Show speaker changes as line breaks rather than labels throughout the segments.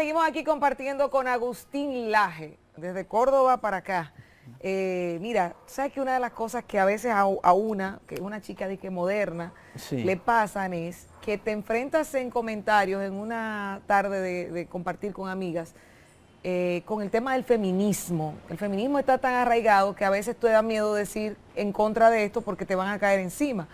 Seguimos aquí compartiendo con Agustín Laje, desde Córdoba para acá. Eh, mira, ¿sabes que una de las cosas que a veces a, una, que es una chica de que moderna, le pasan es que te enfrentas en comentarios en una tarde de, compartir con amigas eh, con el tema del feminismo. El feminismo está tan arraigado que a veces te da miedo decir en contra de esto porque te van a caer encima.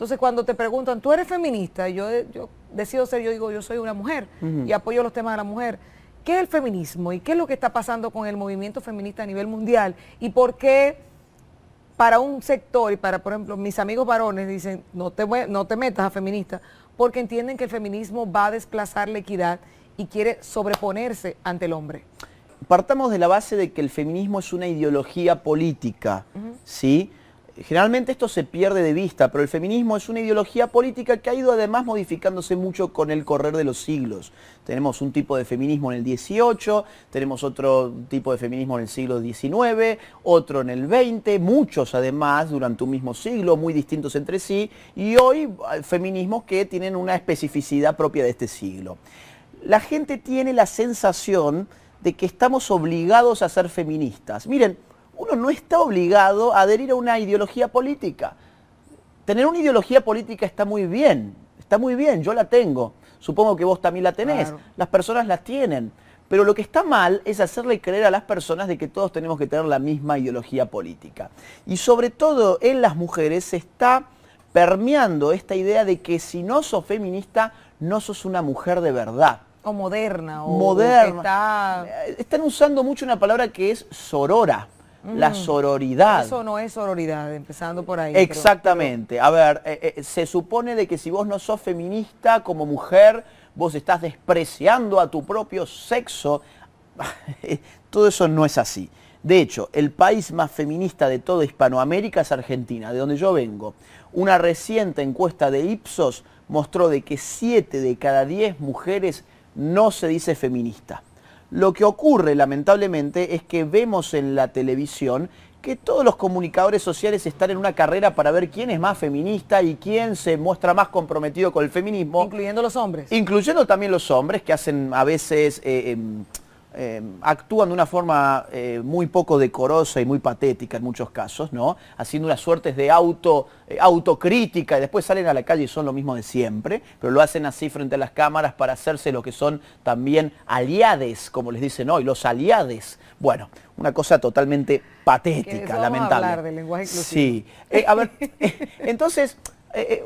Entonces, cuando te preguntan, ¿tú eres feminista? Yo, yo decido ser, yo digo, yo soy una mujer y apoyo los temas de la mujer. ¿Qué es el feminismo y qué es lo que está pasando con el movimiento feminista a nivel mundial? ¿Y por qué para un sector y para, por ejemplo, mis amigos varones dicen, no te, no te metas a feminista? Porque entienden que el feminismo va a desplazar la equidad y quiere sobreponerse ante el hombre.
Partamos de la base de que el feminismo es una ideología política, ¿sí? Generalmente esto se pierde de vista, pero el feminismo es una ideología política que ha ido además modificándose mucho con el correr de los siglos. Tenemos un tipo de feminismo en el 18, tenemos otro tipo de feminismo en el siglo XIX, otro en el 20, muchos además durante un mismo siglo, muy distintos entre sí, y hoy feminismos que tienen una especificidad propia de este siglo. La gente tiene la sensación de que estamos obligados a ser feministas. Miren, uno no está obligado a adherir a una ideología política. Tener una ideología política está muy bien, está muy bien, yo la tengo. Supongo que vos también la tenés, las personas las tienen. Pero lo que está mal es hacerle creer a las personas de que todos tenemos que tener la misma ideología política. Y sobre todo en las mujeres se está permeando esta idea de que si no sos feminista, no sos una mujer de verdad.
O moderna. O moderna.
Eh, están usando mucho una palabra que es sorora la mm. sororidad. Eso
no es sororidad, empezando por ahí.
Exactamente. A ver, eh, eh, eh, se supone de que si vos no sos feminista como mujer, vos estás despreciando a tu propio sexo. Todo eso no es así. De hecho, el país más feminista de toda Hispanoamérica es Argentina, de donde yo vengo. Una reciente encuesta de Ipsos mostró de que 7 de cada 10 mujeres no se dice feminista. Lo que ocurre, lamentablemente, es que vemos en la televisión que todos los comunicadores sociales están en una carrera para ver quién es más feminista y quién se muestra más comprometido con el feminismo. Incluyendo los hombres. Incluyendo también los hombres que hacen a veces... Eh, em, eh, actúan de una forma eh, muy poco decorosa y muy patética en muchos casos, ¿no? Haciendo unas suertes de auto, eh, autocrítica y después salen a la calle y son lo mismo de siempre, pero lo hacen así frente a las cámaras para hacerse lo que son también aliades, como les dicen hoy, los aliades. Bueno, una cosa totalmente patética, lamentable. hablar del lenguaje inclusivo. Sí. a ver, entonces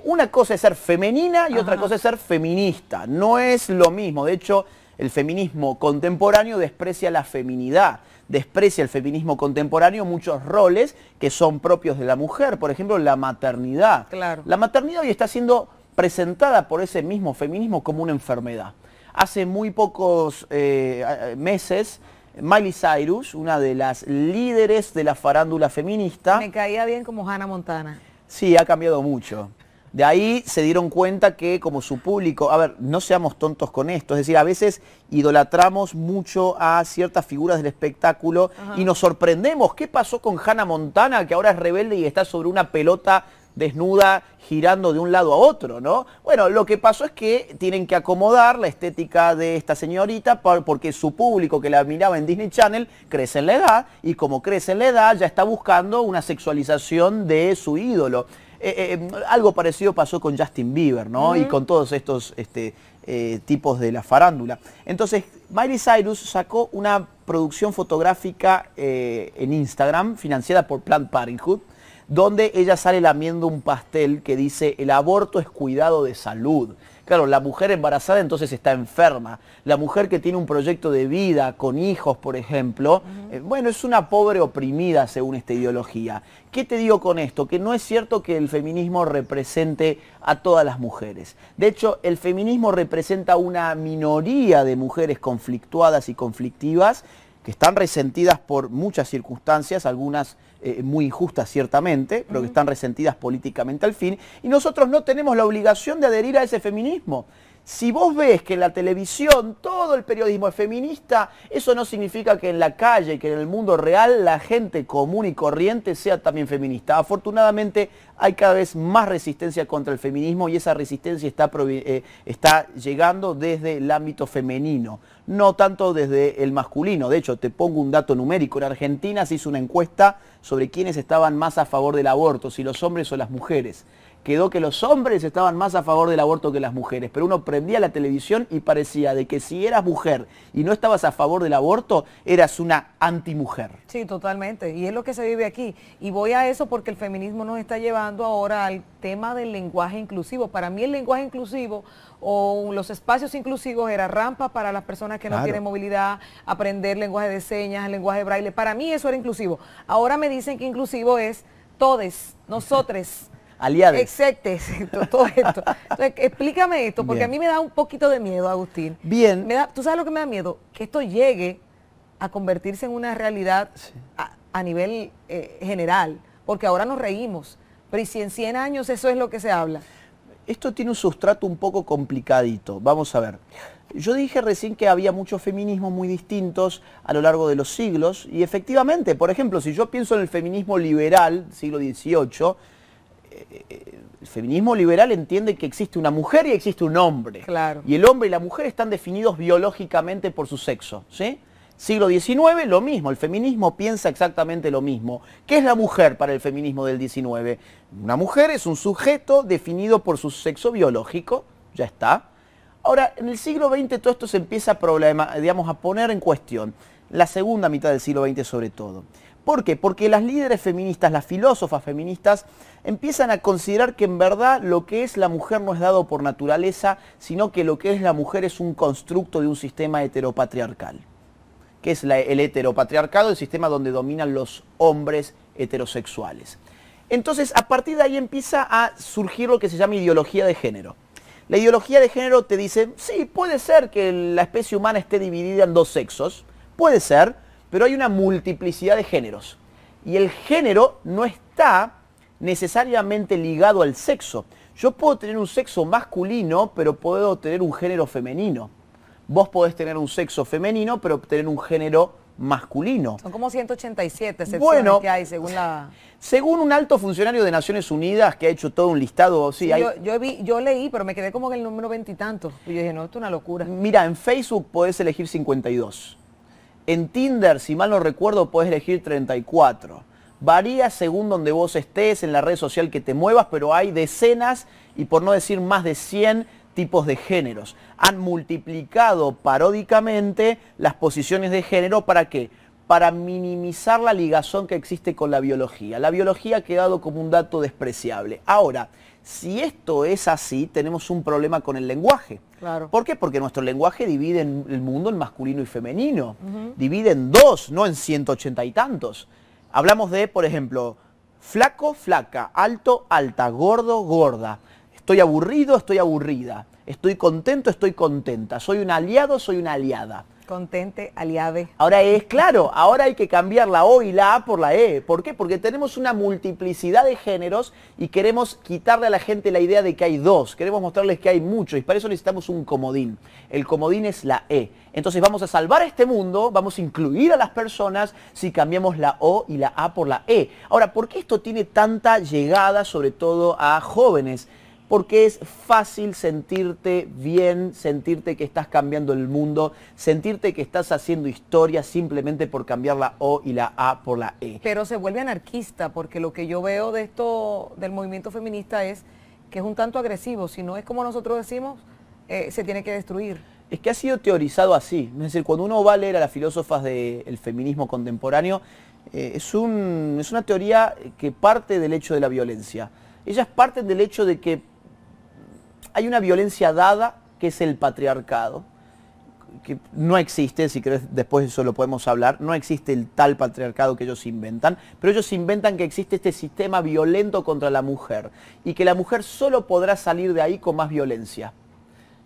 una cosa es ser femenina y otra cosa es ser feminista. No es lo mismo. De hecho, el feminismo contemporáneo desprecia la feminidad, desprecia el feminismo contemporáneo muchos roles que son propios de la mujer, por ejemplo, la maternidad. La maternidad hoy está siendo presentada por ese mismo feminismo como una enfermedad. Hace muy pocos eh, meses, Miley Cyrus, una de las líderes de la farándula feminista...
Me caía bien como Hannah Montana.
Sí, ha cambiado mucho. De ahí se dieron cuenta que como su público, a ver, no seamos tontos con esto, es decir, a veces idolatramos mucho a ciertas figuras del espectáculo y nos sorprendemos. ¿Qué pasó con Hannah Montana, que ahora es rebelde y está sobre una pelota desnuda girando de un lado a otro, ¿no? Bueno, lo que pasó es que tienen que acomodar la estética de esta señorita porque su público que la admiraba en Disney Channel crece en la edad y como crece en la edad ya está buscando una sexualización de su ídolo. Eh, eh, em, algo parecido pasó con Justin Bieber, ¿no? Y con todos estos este, eh, tipos de la farándula. Entonces, Miley Cyrus sacó una producción fotográfica en Instagram, financiada por Planned Parenthood, donde ella sale lamiendo un pastel que dice, el aborto es cuidado de salud. Claro, la mujer embarazada entonces está enferma. La mujer que tiene un proyecto de vida con hijos, por ejemplo, eh, bueno, es una pobre oprimida según esta ideología. ¿Qué te digo con esto? Que no es cierto que el feminismo represente a todas las mujeres. De hecho, el feminismo representa una minoría de mujeres conflictuadas y conflictivas que están resentidas por muchas circunstancias, algunas eh, muy injustas ciertamente, pero que están resentidas políticamente al fin, y nosotros no tenemos la obligación de adherir a ese feminismo. Si vos ves que en la televisión todo el periodismo es feminista, eso no significa que en la calle, que en el mundo real, la gente común y corriente sea también feminista. Afortunadamente hay cada vez más resistencia contra el feminismo y esa resistencia eh, está, llegando desde el ámbito femenino, no tanto desde el masculino. De hecho, te pongo un dato numérico. En Argentina se hizo una encuesta sobre quiénes estaban más a favor del aborto, si los hombres o las mujeres quedó que los hombres estaban más a favor del aborto que las mujeres, pero uno prendía la televisión y parecía de que si eras mujer y no estabas a favor del aborto, eras una antimujer.
Sí, totalmente, y es lo que se vive aquí. Y voy a eso porque el feminismo nos está llevando ahora al tema del lenguaje inclusivo. Para mí el lenguaje inclusivo o los espacios inclusivos era rampa para las personas que no tienen movilidad, aprender lenguaje de señas, lenguaje braille. Para mí eso era inclusivo. Ahora me dicen que inclusivo es todes, nosotres aliados. Exacto, todo esto. explícame esto, porque a mí me da un poquito de miedo, Agustín. Bien. Me da, ¿Tú sabes lo que me da miedo? Que esto llegue a convertirse en una realidad a, nivel eh,
general, porque ahora nos reímos. Pero si en 100 años eso es lo que se habla? Esto tiene un sustrato un poco complicadito. Vamos a ver. Yo dije recién que había muchos feminismos muy distintos a lo largo de los siglos y efectivamente, por ejemplo, si yo pienso en el feminismo liberal, siglo XVIII, el feminismo liberal entiende que existe una mujer y existe un hombre. Y el hombre y la mujer están definidos biológicamente por su sexo. Siglo XIX, lo mismo, el feminismo piensa exactamente lo mismo. ¿Qué es la mujer para el feminismo del XIX? Una mujer es un sujeto definido por su sexo biológico, ya está. Ahora, en el siglo XX todo esto se empieza a, digamos, a poner en cuestión, la segunda mitad del siglo XX sobre todo. ¿Por qué? Porque las líderes feministas, las filósofas feministas, empiezan a considerar que en verdad lo que es la mujer no es dado por naturaleza, sino que lo que es la mujer es un constructo de un sistema heteropatriarcal. que es el heteropatriarcado? El sistema donde dominan los hombres heterosexuales. Entonces, a partir de ahí empieza a surgir lo que se llama ideología de género. La ideología de género te dice, sí, puede ser que la especie humana esté dividida en dos sexos, puede ser, pero hay una multiplicidad de géneros. Y el género no está necesariamente ligado al sexo. Yo puedo tener un sexo masculino, pero puedo tener un género femenino. Vos podés tener un sexo femenino, pero tener un género masculino. Son
como 187 que hay según
la... Según un alto funcionario de Naciones Unidas que ha hecho todo un listado, sí, yo, leí, pero me quedé como en el número veintitantos. Y, y yo dije, no, esto es una locura. Mira, en Facebook podés elegir 52. En Tinder, si mal no recuerdo, puedes elegir 34. Varía según donde vos estés, en la red social que te muevas, pero hay decenas y por no decir más de 100 tipos de géneros. Han multiplicado paródicamente las posiciones de género para qué? Para minimizar la ligazón que existe con la biología. La biología ha quedado como un dato despreciable. Ahora, si esto es así, tenemos un problema con el lenguaje. ¿Por qué? Porque nuestro lenguaje divide el mundo en masculino y femenino. Divide en dos, no en 180 y tantos. Hablamos de, por ejemplo, flaco, flaca, alto, alta, gordo, gorda. Estoy aburrido, estoy aburrida. Estoy contento, estoy contenta. Soy un aliado, soy una aliada.
Contente, aliave.
Ahora es claro, ahora hay que cambiar la O y la A por la E. ¿Por qué? Porque tenemos una multiplicidad de géneros y queremos quitarle a la gente la idea de que hay dos. Queremos mostrarles que hay muchos y para eso necesitamos un comodín. El comodín es la E. Entonces vamos a salvar este mundo, vamos a incluir a las personas si cambiamos la O y la A por la E. Ahora, ¿por qué esto tiene tanta llegada sobre todo a jóvenes? porque es fácil sentirte bien, sentirte que estás cambiando el mundo, sentirte que estás haciendo historia simplemente por cambiar la O y la A por la E. Pero se vuelve
anarquista, porque lo que yo veo de esto, del movimiento feminista, es que es un tanto agresivo, si no es como nosotros decimos, eh, se tiene que destruir.
Es que ha sido teorizado así, es decir, cuando uno va a leer a las filósofas del feminismo contemporáneo, eh, es, es una teoría que parte del hecho de la violencia. Ellas parten del hecho de que hay una violencia dada que es el patriarcado, que no existe, si crees después eso lo podemos hablar, no existe el tal patriarcado que ellos inventan, pero ellos inventan que existe este sistema violento contra la mujer y que la mujer solo podrá salir de ahí con más violencia.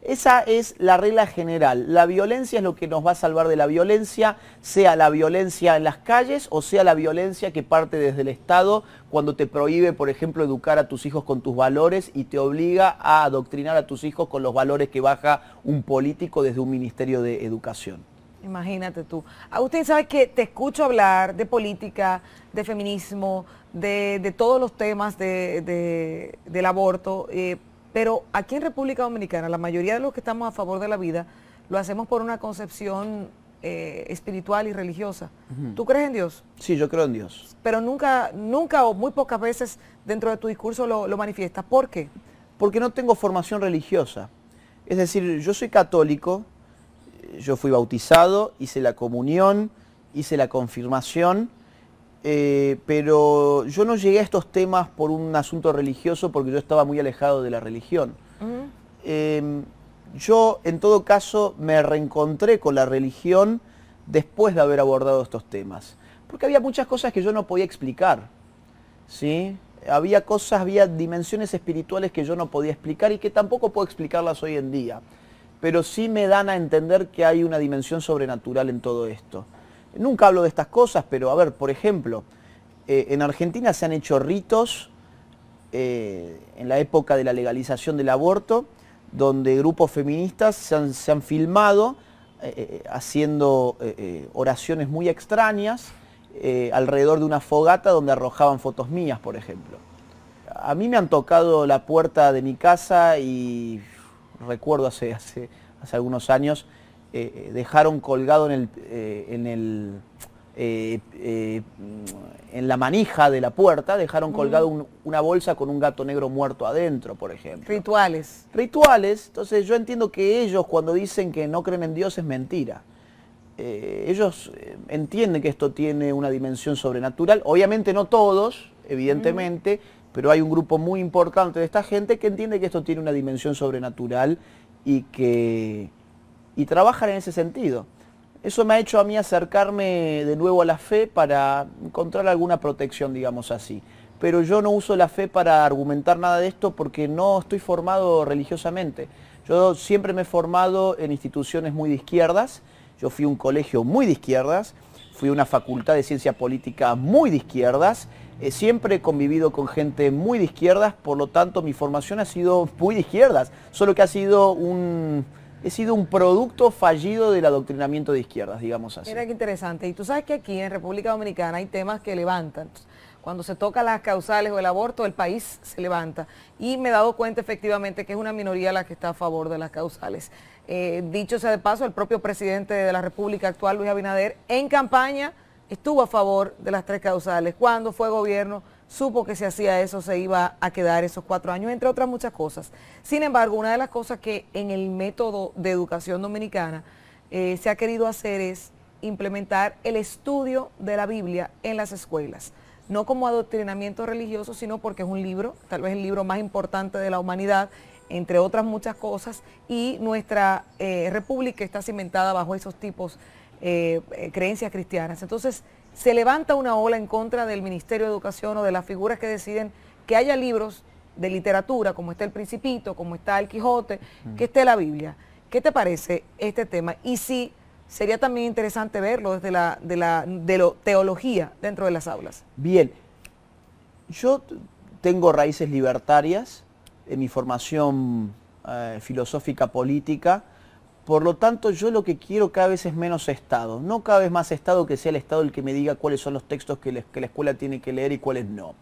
Esa es la regla general. La violencia es lo que nos va a salvar de la violencia, sea la violencia en las calles o sea la violencia que parte desde el Estado cuando te prohíbe, por ejemplo, educar a tus hijos con tus valores y te obliga a adoctrinar a tus hijos con los valores que baja un político desde un ministerio de educación.
Imagínate tú. usted sabes que te escucho hablar de política, de feminismo, de, todos los temas del aborto. Eh, pero aquí en República Dominicana, la mayoría de los que estamos a favor de la vida, lo hacemos por una concepción eh, espiritual y religiosa. ¿Tú crees en Dios?
Sí, yo creo en Dios.
Pero nunca,
nunca o muy pocas veces dentro de tu discurso lo, lo manifiestas. ¿Por qué? Porque no tengo formación religiosa. Es decir, yo soy católico, yo fui bautizado, hice la comunión, hice la confirmación, eh, pero yo no llegué a estos temas por un asunto religioso porque yo estaba muy alejado de la religión. Em, yo, en todo caso, me reencontré con la religión después de haber abordado estos temas, porque había muchas cosas que yo no podía explicar, ¿sí? Había cosas, había dimensiones espirituales que yo no podía explicar y que tampoco puedo explicarlas hoy en día, pero sí me dan a entender que hay una dimensión sobrenatural en todo esto. Nunca hablo de estas cosas, pero a ver, por ejemplo, eh, en Argentina se han hecho ritos eh, en la época de la legalización del aborto, donde grupos feministas se han, filmado eh, haciendo oraciones muy extrañas alrededor de una fogata donde arrojaban fotos mías, por ejemplo. A mí me han tocado la puerta de mi casa y recuerdo hace algunos años eh, eh, dejaron colgado en, el, eh, en, en la manija de la puerta, dejaron colgado una bolsa con un gato negro muerto adentro, por ejemplo. Rituales. Rituales. Entonces yo entiendo que ellos cuando dicen que no creen en Dios es mentira. ellos entienden que esto tiene una dimensión sobrenatural. Obviamente no todos, evidentemente, pero hay un grupo muy importante de esta gente que entiende que esto tiene una dimensión sobrenatural y que y trabajar en ese sentido. Eso me ha hecho a mí acercarme de nuevo a la fe para encontrar alguna protección, digamos así. Pero yo no uso la fe para argumentar nada de esto porque no estoy formado religiosamente. Yo siempre me he formado en instituciones muy de izquierdas, yo fui a un colegio muy de izquierdas, fui a una facultad de ciencia política muy de izquierdas, eh, siempre he convivido con gente muy de izquierdas, por lo tanto mi formación ha sido muy de izquierdas, solo que ha sido un, he sido un producto fallido del adoctrinamiento de izquierdas, digamos así. Mira
qué interesante. Y tú sabes que aquí en República Dominicana hay temas que levantan. Cuando se toca las causales o el aborto, el país se levanta. Y me he dado cuenta efectivamente que es una minoría la que está a favor de las causales. Eh, dicho sea de paso, el propio presidente de la República actual, Luis Abinader, en campaña estuvo a favor de las tres causales. Cuando fue gobierno, supo que si hacía eso se iba a quedar esos cuatro años, entre otras muchas cosas. Sin embargo, una de las cosas que en el método de educación dominicana eh, se ha querido hacer es implementar el estudio de la Biblia en las escuelas. No como adoctrinamiento religioso, sino porque es un libro, tal vez el libro más importante de la humanidad, entre otras muchas cosas, y nuestra eh, república está cimentada bajo esos tipos de eh, creencias cristianas. Entonces, se levanta una ola en contra del Ministerio de Educación o de las figuras que deciden que haya libros de literatura, como está el Principito, como está el Quijote, mm. que esté la Biblia. ¿Qué te parece este tema? Y si sería también interesante verlo desde la, de teología dentro de las aulas.
Bien, yo tengo raíces libertarias en mi formación eh, filosófica política por lo tanto, yo lo que quiero cada vez es menos Estado. No cada vez más Estado que sea el Estado el que me diga cuáles son los textos que, la escuela tiene que leer y cuáles no.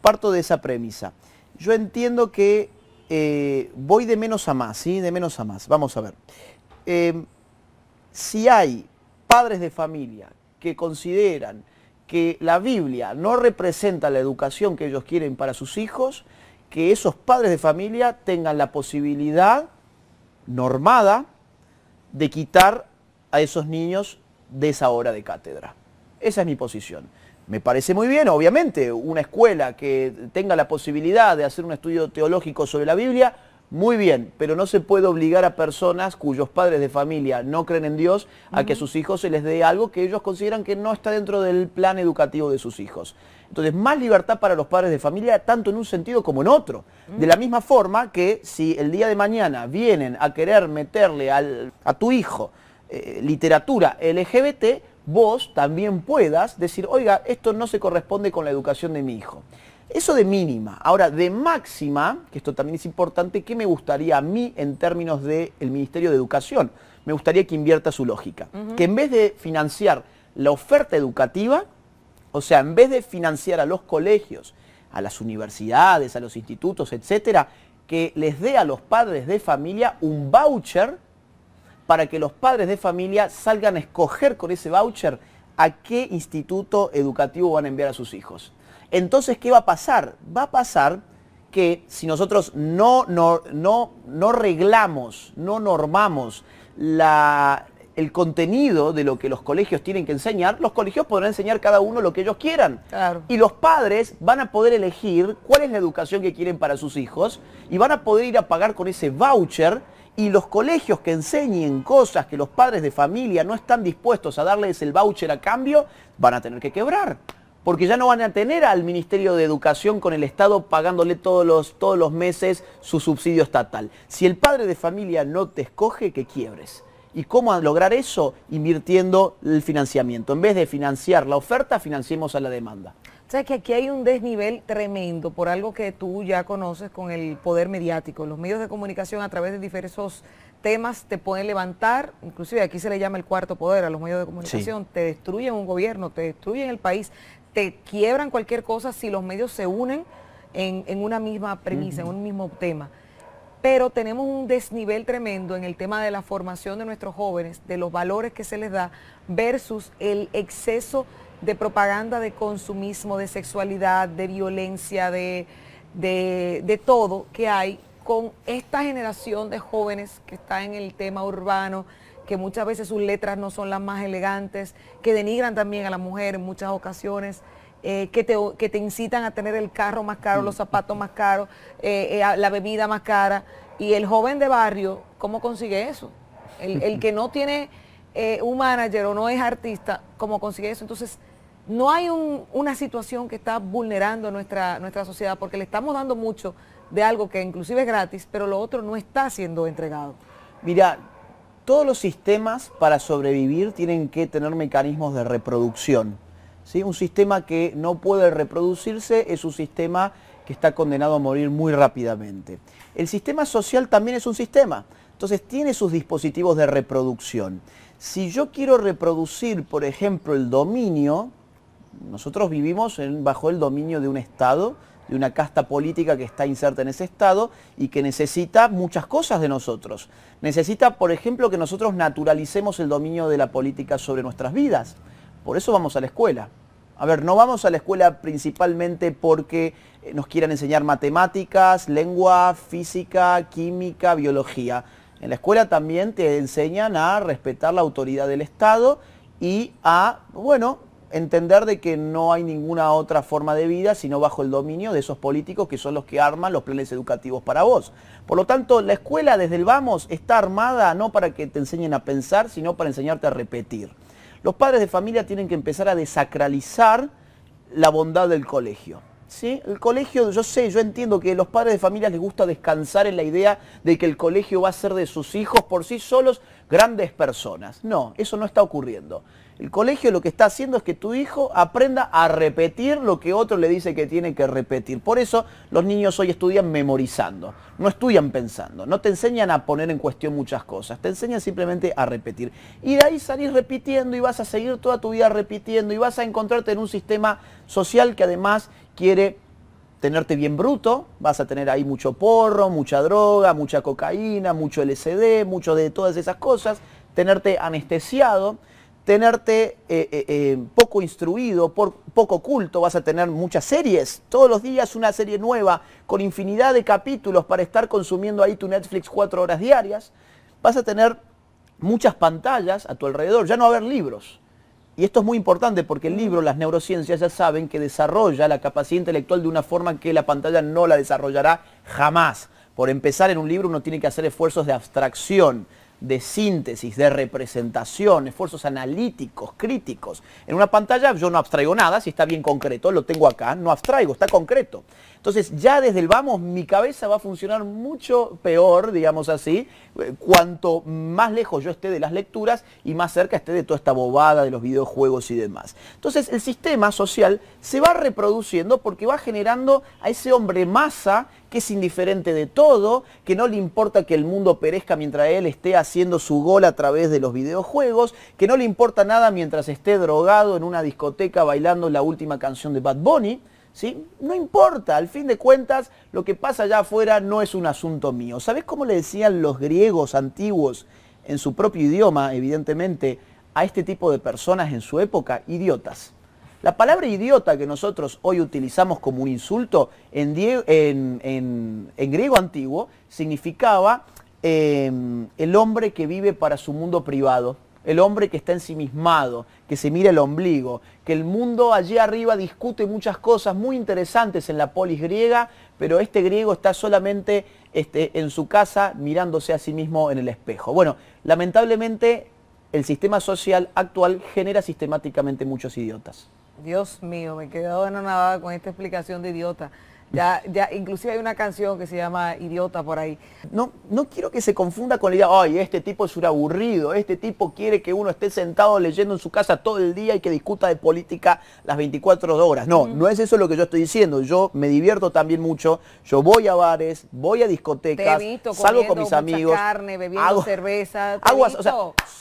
Parto de esa premisa. Yo entiendo que eh, voy de menos a más, ¿sí? De menos a más. Vamos a ver. Eh, si hay padres de familia que consideran que la Biblia no representa la educación que ellos quieren para sus hijos, que esos padres de familia tengan la posibilidad normada de quitar a esos niños de esa hora de cátedra. Esa es mi posición. Me parece muy bien, obviamente, una escuela que tenga la posibilidad de hacer un estudio teológico sobre la Biblia muy bien, pero no se puede obligar a personas cuyos padres de familia no creen en Dios a que a sus hijos se les dé algo que ellos consideran que no está dentro del plan educativo de sus hijos. Entonces, más libertad para los padres de familia, tanto en un sentido como en otro. De la misma forma que si el día de mañana vienen a querer meterle a tu hijo eh, literatura LGBT, vos también puedas decir, oiga, esto no se corresponde con la educación de mi hijo. Eso de mínima. Ahora, de máxima, que esto también es importante, ¿qué me gustaría a mí en términos del Ministerio de Educación? Me gustaría que invierta su lógica. Que en vez de financiar la oferta educativa, o sea, en vez de financiar a los colegios, a las universidades, a los institutos, etcétera, que les dé a los padres de familia un voucher para que los padres de familia salgan a escoger con ese voucher a qué instituto educativo van a enviar a sus hijos. Entonces, ¿qué va a pasar? Va a pasar que si nosotros no, no, reglamos, no normamos el contenido de lo que los colegios tienen que enseñar, los colegios podrán enseñar cada uno lo que ellos quieran. Y los padres van a poder elegir cuál es la educación que quieren para sus hijos y van a poder ir a pagar con ese voucher y los colegios que enseñen cosas que los padres de familia no están dispuestos a darles el voucher a cambio, van a tener que quebrar porque ya no van a tener al Ministerio de Educación con el Estado pagándole todos los, todos los meses su subsidio estatal. Si el padre de familia no te escoge, que quiebres. ¿Y cómo lograr eso? Invirtiendo el financiamiento. En vez de financiar la oferta, financiemos a la demanda. O sea, que aquí hay
un desnivel tremendo por algo que tú ya conoces con el poder mediático. Los medios de comunicación a través de diversos temas te pueden levantar, inclusive aquí se le llama el cuarto poder a los medios de comunicación, te destruyen un gobierno, te destruyen el país, te quiebran cualquier cosa si los medios se unen en, una misma premisa, en un mismo tema. Pero tenemos un desnivel tremendo en el tema de la formación de nuestros jóvenes, de los valores que se les da, versus el exceso de propaganda de consumismo, de sexualidad, de violencia, de, de todo que hay con esta generación de jóvenes que está en el tema urbano, que muchas veces sus letras no son las más elegantes, que denigran también a la mujer en muchas ocasiones. Eh, que, te, que te incitan a tener el carro más caro, los mm. zapatos más caros, eh, eh, la bebida más cara. Y el joven de barrio, ¿cómo consigue eso? El, que no tiene un manager o no es artista, ¿cómo consigue eso? Entonces, no hay una situación que está vulnerando nuestra, nuestra sociedad porque le estamos dando mucho de algo que inclusive es gratis, pero lo otro no está siendo entregado.
Mira, todos los sistemas para sobrevivir tienen que tener mecanismos de reproducción. Un sistema que no puede reproducirse es un sistema que está condenado a morir muy rápidamente. El sistema social también es un sistema, entonces tiene sus dispositivos de reproducción. Si yo quiero reproducir, por ejemplo, el dominio, nosotros vivimos bajo el dominio de un Estado de una casta política que está inserta en ese Estado y que necesita muchas cosas de nosotros. Necesita, por ejemplo, que nosotros naturalicemos el dominio de la política sobre nuestras vidas. Por eso vamos a la escuela. A ver, no vamos a la escuela principalmente porque eh, nos quieran enseñar matemáticas, lengua, física, química, biología. En la escuela también te enseñan a respetar la autoridad del Estado y a, bueno, entender de que no hay ninguna otra forma de vida sino bajo el dominio de esos políticos que son los que arman los planes educativos para vos. Por lo tanto, la escuela desde el vamos está armada no para que te enseñen a pensar, sino para enseñarte a repetir. Los padres de familia tienen que empezar a desacralizar la bondad del colegio. ¿Sí? El colegio, yo sé, yo entiendo que a los padres de familia les gusta descansar en la idea de que el colegio va a ser de sus hijos por sí solos grandes personas. No, eso no está ocurriendo. El colegio lo que está haciendo es que tu hijo aprenda a repetir lo que otro le dice que tiene que repetir. Por eso los niños hoy estudian memorizando, no estudian pensando, no te enseñan a poner en cuestión muchas cosas, te enseñan simplemente a repetir. Y de ahí salís repitiendo y vas a seguir toda tu vida repitiendo y vas a encontrarte en un sistema social que además quiere tenerte bien bruto, vas a tener ahí mucho porro, mucha droga, mucha cocaína, mucho LSD, mucho de todas esas cosas, tenerte anestesiado tenerte eh, eh, eh, poco instruido, por, poco culto, vas a tener muchas series. Todos los días una serie nueva con infinidad de capítulos para estar consumiendo ahí tu Netflix cuatro horas diarias. Vas a tener muchas pantallas a tu alrededor, ya no va a haber libros. Y esto es muy importante porque el mm. libro, las neurociencias ya saben que desarrolla la capacidad intelectual de una forma que la pantalla no la desarrollará jamás. Por empezar en un libro uno tiene que hacer esfuerzos de abstracción de síntesis, de representación, esfuerzos analíticos, críticos. En una pantalla yo no abstraigo nada, si está bien concreto, lo tengo acá, no abstraigo, está concreto. Entonces, ya desde el vamos, mi cabeza va a funcionar mucho peor, digamos así, eh, cuanto más lejos yo esté de las lecturas y más cerca esté de toda esta bobada de los videojuegos y demás. Entonces, el sistema social se va reproduciendo porque va generando a ese hombre masa que es indiferente de todo, que no le importa que el mundo perezca mientras él esté haciendo su gol a través de los videojuegos, que no le importa nada mientras esté drogado en una discoteca bailando la última canción de Bad Bunny. No importa, al fin de cuentas, lo que pasa allá afuera no es un asunto mío. ¿Sabes cómo le decían los griegos antiguos, en su propio idioma, evidentemente, a este tipo de personas en su época? Idiotas. La palabra idiota que nosotros hoy utilizamos como un insulto, en, griego antiguo, significaba em, el hombre que vive para su mundo privado el hombre que está ensimismado, que se mira el ombligo, que el mundo allí arriba discute muchas cosas muy interesantes en la polis griega, pero este griego está solamente este, en su casa mirándose a sí mismo en el espejo. Bueno, lamentablemente el sistema social actual genera sistemáticamente muchos idiotas.
Dios mío, me he quedado nada con esta explicación
de idiota. Ya, inclusive hay una canción que se llama Idiota por ahí. No, no quiero que se confunda con la idea, ay, este tipo es un aburrido, este tipo quiere que uno esté sentado leyendo en su casa todo el día y que discuta de política las 24 horas. No, no es eso lo que yo estoy diciendo. Yo me divierto también mucho, yo voy a bares, voy a discotecas, salgo con mis amigos. carne,
bebiendo hago, cerveza. o sea,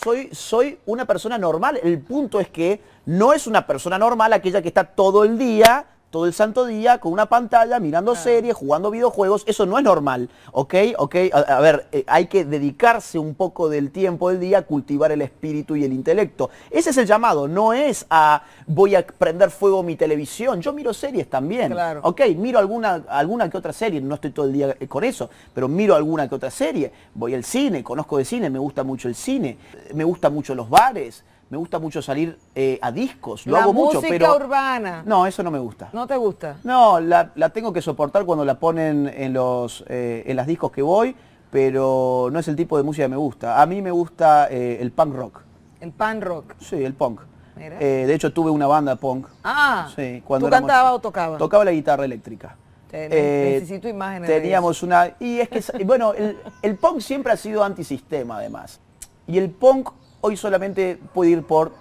soy, soy una persona normal. El punto es que no es una persona normal aquella que está todo el día todo el santo día con una pantalla, mirando series, jugando videojuegos. Eso no es normal, ¿ok? Ok, a, ver, eh, hay que dedicarse un poco del tiempo del día a cultivar el espíritu y el intelecto. Ese es el llamado, no es a voy a prender fuego mi televisión. Yo miro series también, ¿ok? Miro alguna, alguna que otra serie, no estoy todo el día eh, con eso, pero miro alguna que otra serie. Voy al cine, conozco de cine, me gusta mucho el cine, me gustan mucho los bares me gusta mucho salir eh, a discos, lo hago mucho, pero... música urbana. No, eso no me gusta. ¿No te gusta? No, la, tengo que soportar cuando la ponen en, los, eh, las discos que voy, pero no es el tipo de música que me gusta. A mí me gusta eh, el punk rock. ¿El punk rock? Sí, el punk. de hecho, tuve una banda punk. Ah, sí, cuando ¿tú o tocabas? Tocaba la guitarra eléctrica.
necesito imágenes. Teníamos
una. Y es que, bueno, el, el, punk siempre ha sido antisistema, además. Y el punk hoy solamente puede ir por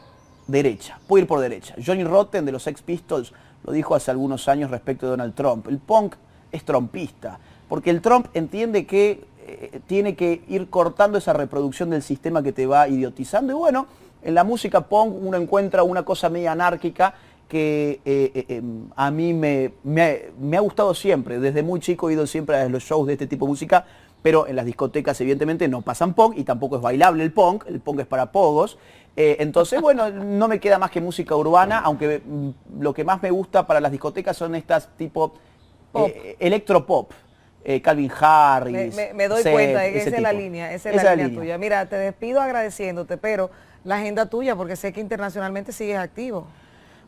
derecha, puede ir por derecha. Johnny Rotten de los Sex Pistols lo dijo hace algunos años respecto de Donald Trump. El punk es trompista, porque el Trump entiende que eh, tiene que ir cortando esa reproducción del sistema que te va idiotizando. Y bueno, en la música punk uno encuentra una cosa media anárquica que eh, eh, em, a mí me, me, ha gustado siempre. Desde muy chico he ido siempre a los shows de este tipo de música pero en las discotecas evidentemente no pasan punk y tampoco es bailable el punk, el punk es para pogos. Eh, entonces, bueno, no me queda más que música urbana, aunque mm, lo que más me gusta para las discotecas son estas tipo eh, electropop. Eh, Calvin Harris. Me, doy cuenta que esa es la línea,
esa es la, línea, tuya. Mira, te despido agradeciéndote, pero la agenda tuya, porque sé que internacionalmente sigues activo.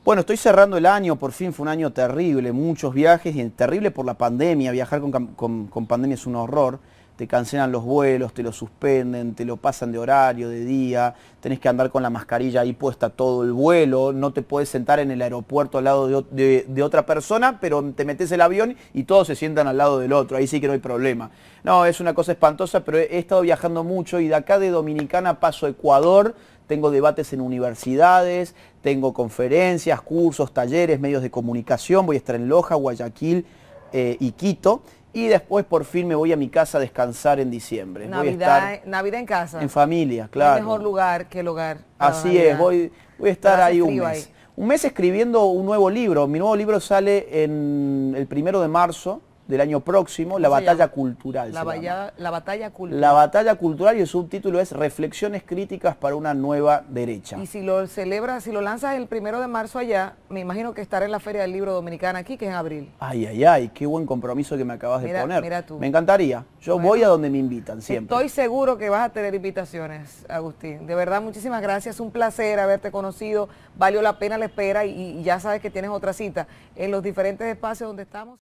Bueno, estoy cerrando el año, por fin fue un año terrible, muchos viajes y terrible por la pandemia, viajar con pandemia es un horror te cancelan los vuelos, te lo suspenden, te lo pasan de horario, de día, tenés que andar con la mascarilla ahí puesta todo el vuelo, no te puedes sentar en el aeropuerto al lado de, otra persona, pero te metes el avión y todos se sientan al lado del otro, ahí sí que no hay problema. No, es una cosa espantosa, pero he, estado viajando mucho y de acá de Dominicana paso a Ecuador, tengo debates en universidades, tengo conferencias, cursos, talleres, medios de comunicación, voy a estar en Loja, Guayaquil eh, y Quito y después por fin me voy a mi casa a descansar en diciembre. Navidad, voy a
estar Navidad en casa. En
familia, claro. El
mejor lugar que el hogar. Así es,
voy, voy a estar ahí un mes. Un mes escribiendo un nuevo libro. Mi nuevo libro sale en el primero de marzo del año próximo, La batalla cultural. La,
batalla cultural. La
batalla cultural y el subtítulo es Reflexiones críticas para una nueva derecha. Y
si lo celebras, si lo lanzas el primero de marzo allá, me imagino que estaré en la Feria del Libro Dominicana aquí, que es en abril.
Ay, ay, ay, qué buen compromiso que me acabas de poner. Mira tú. Me encantaría. Yo voy a donde me invitan siempre.
Estoy seguro que vas a tener invitaciones, Agustín. De verdad, muchísimas gracias. Un placer haberte conocido. Valió la pena la espera y ya sabes que tienes otra cita en los diferentes espacios donde estamos.